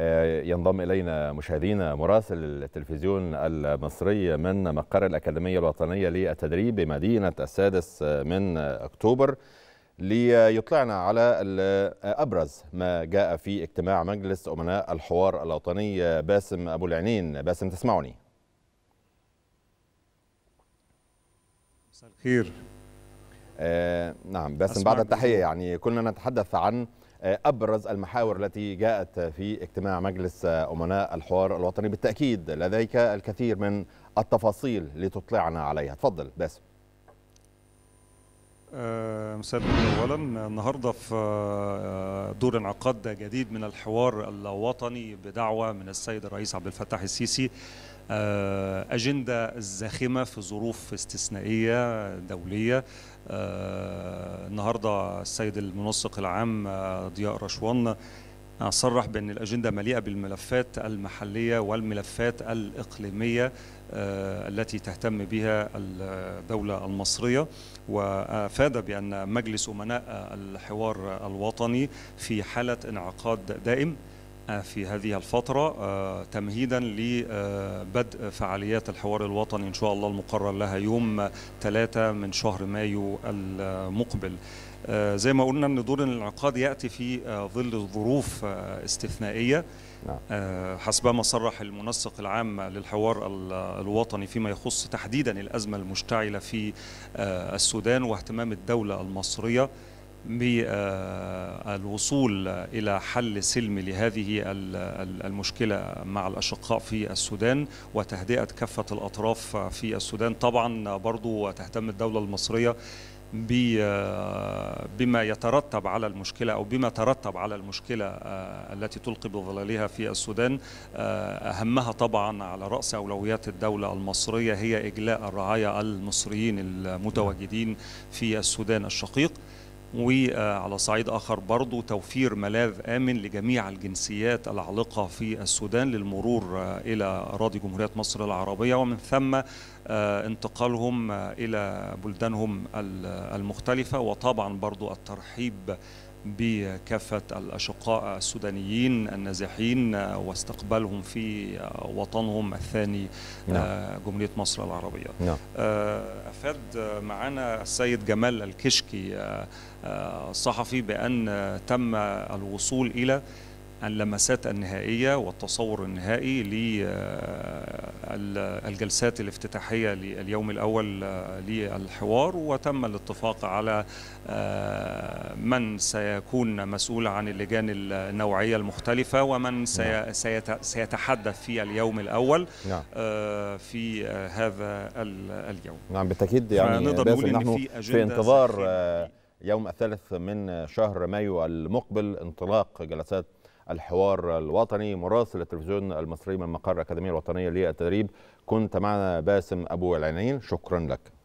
آه، ينضم إلينا مشاهدينا مراسل التلفزيون المصري من مقر الأكاديمية الوطنية للتدريب بمدينة السادس آه، من أكتوبر ليطلعنا على أبرز ما جاء في اجتماع مجلس أمناء الحوار الوطني آه، باسم أبو العنين باسم تسمعني مساء الخير آه نعم باسم بعد التحية يعني كنا نتحدث عن آه، أبرز المحاور التي جاءت في اجتماع مجلس آه، أمناء الحوار الوطني بالتأكيد لديك الكثير من التفاصيل لتطلعنا عليها تفضل باسم آه، مسدد اولا النهارده في آه، آه، دور انعقاد جديد من الحوار الوطني بدعوه من السيد الرئيس عبد الفتاح السيسي آه، اجنده زاخمه في ظروف استثنائيه دوليه النهارده السيد المنسق العام ضياء رشوان أصرح بأن الأجندة مليئة بالملفات المحلية والملفات الإقليمية آه، التي تهتم بها الدولة المصرية وأفاد بأن مجلس أمناء الحوار الوطني في حالة انعقاد دائم في هذه الفترة آه، تمهيدا لبدء فعاليات الحوار الوطني إن شاء الله المقرر لها يوم 3 من شهر مايو المقبل آه، زي ما قلنا ان دور الانعقاد ياتي في آه، ظل ظروف استثنائيه نعم. حسب ما صرح المنسق العام للحوار الوطني فيما يخص تحديدا الازمه المشتعله في السودان واهتمام الدوله المصريه الوصول إلى حل سلمي لهذه المشكلة مع الأشقاء في السودان وتهدئة كافة الأطراف في السودان طبعا برضو تهتم الدولة المصرية بما يترتب على المشكلة أو بما ترتب على المشكلة آه، التي تلقي بظلالها في السودان آه، أهمها طبعا على رأس أولويات الدولة المصرية هي إجلاء الرعايا المصريين المتواجدين في السودان الشقيق وعلى صعيد آخر برضو توفير ملاذ آمن لجميع الجنسيات العالقة في السودان للمرور إلى أراضي جمهورية مصر العربية ومن ثم آه، انتقالهم آه، إلى بلدانهم المختلفة وطبعا برضو الترحيب بكافة الأشقاء السودانيين النازحين واستقبالهم في وطنهم الثاني آه، نعم. جمهورية مصر العربية نعم. آه، أفاد معنا السيد جمال الكشكي آه، الصحفي بأن تم الوصول إلى اللمسات النهائية والتصور النهائي للجلسات آه، الافتتاحية لليوم الأول آه، للحوار وتم الاتفاق على آه، من سيكون مسؤول عن اللجان النوعية المختلفة ومن نعم. سيتحدث في اليوم الأول نعم. في هذا اليوم نعم بالتأكيد يعني نقدر نقول إن في, في انتظار يوم الثالث من شهر مايو المقبل انطلاق جلسات الحوار الوطني مراسل التلفزيون المصري من مقر الأكاديمية الوطنية للتدريب كنت معنا باسم أبو العينين شكرا لك